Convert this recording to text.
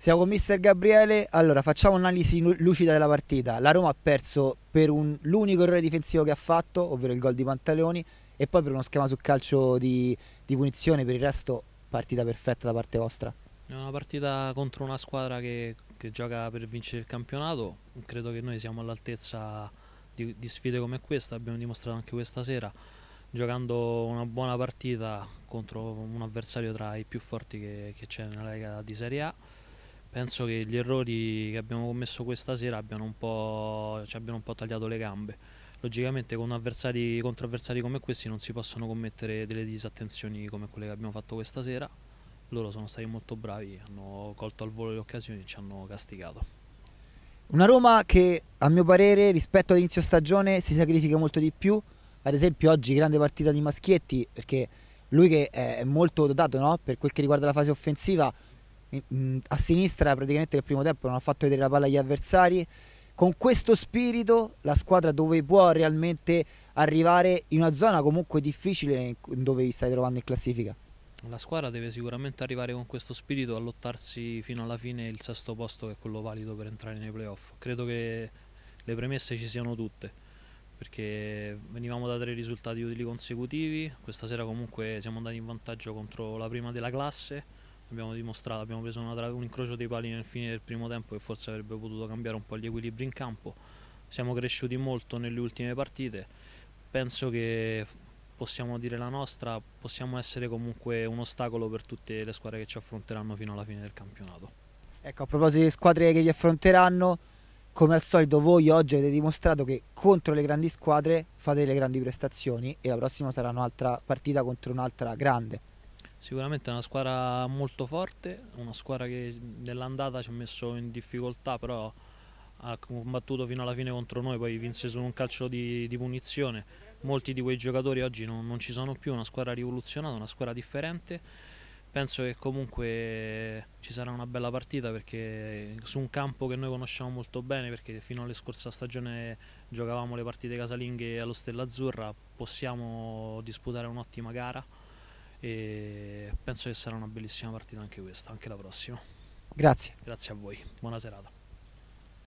Siamo con mister Gabriele, allora facciamo un'analisi lucida della partita. La Roma ha perso per l'unico errore difensivo che ha fatto, ovvero il gol di Pantaleoni, e poi per uno schema sul calcio di, di punizione, per il resto partita perfetta da parte vostra. È una partita contro una squadra che, che gioca per vincere il campionato, credo che noi siamo all'altezza di, di sfide come questa, abbiamo dimostrato anche questa sera, giocando una buona partita contro un avversario tra i più forti che c'è nella Lega di Serie A penso che gli errori che abbiamo commesso questa sera abbiano un po', ci abbiano un po' tagliato le gambe. Logicamente con avversari, contro avversari come questi non si possono commettere delle disattenzioni come quelle che abbiamo fatto questa sera. Loro sono stati molto bravi, hanno colto al volo le occasioni e ci hanno castigato. Una Roma che a mio parere rispetto all'inizio stagione si sacrifica molto di più, ad esempio oggi grande partita di Maschietti perché lui che è molto dotato no? per quel che riguarda la fase offensiva Mm, mm, a sinistra praticamente nel primo tempo non ha fatto vedere la palla agli avversari. Con questo spirito la squadra dove può realmente arrivare in una zona comunque difficile dove vi stai trovando in classifica? La squadra deve sicuramente arrivare con questo spirito a lottarsi fino alla fine il sesto posto che è quello valido per entrare nei playoff. Credo che le premesse ci siano tutte perché venivamo da tre risultati utili consecutivi, questa sera comunque siamo andati in vantaggio contro la prima della classe abbiamo dimostrato, abbiamo preso una, un incrocio dei pali nel fine del primo tempo che forse avrebbe potuto cambiare un po' gli equilibri in campo, siamo cresciuti molto nelle ultime partite, penso che possiamo dire la nostra, possiamo essere comunque un ostacolo per tutte le squadre che ci affronteranno fino alla fine del campionato. Ecco, a proposito di squadre che vi affronteranno, come al solito voi oggi avete dimostrato che contro le grandi squadre fate le grandi prestazioni e la prossima sarà un'altra partita contro un'altra grande. Sicuramente è una squadra molto forte, una squadra che nell'andata ci ha messo in difficoltà, però ha combattuto fino alla fine contro noi, poi vinse su un calcio di, di punizione. Molti di quei giocatori oggi non, non ci sono più, una squadra rivoluzionata, una squadra differente. Penso che comunque ci sarà una bella partita perché su un campo che noi conosciamo molto bene, perché fino alla scorsa stagione giocavamo le partite casalinghe allo Stella Azzurra, possiamo disputare un'ottima gara e penso che sarà una bellissima partita anche questa, anche la prossima. Grazie. Grazie a voi, buona serata.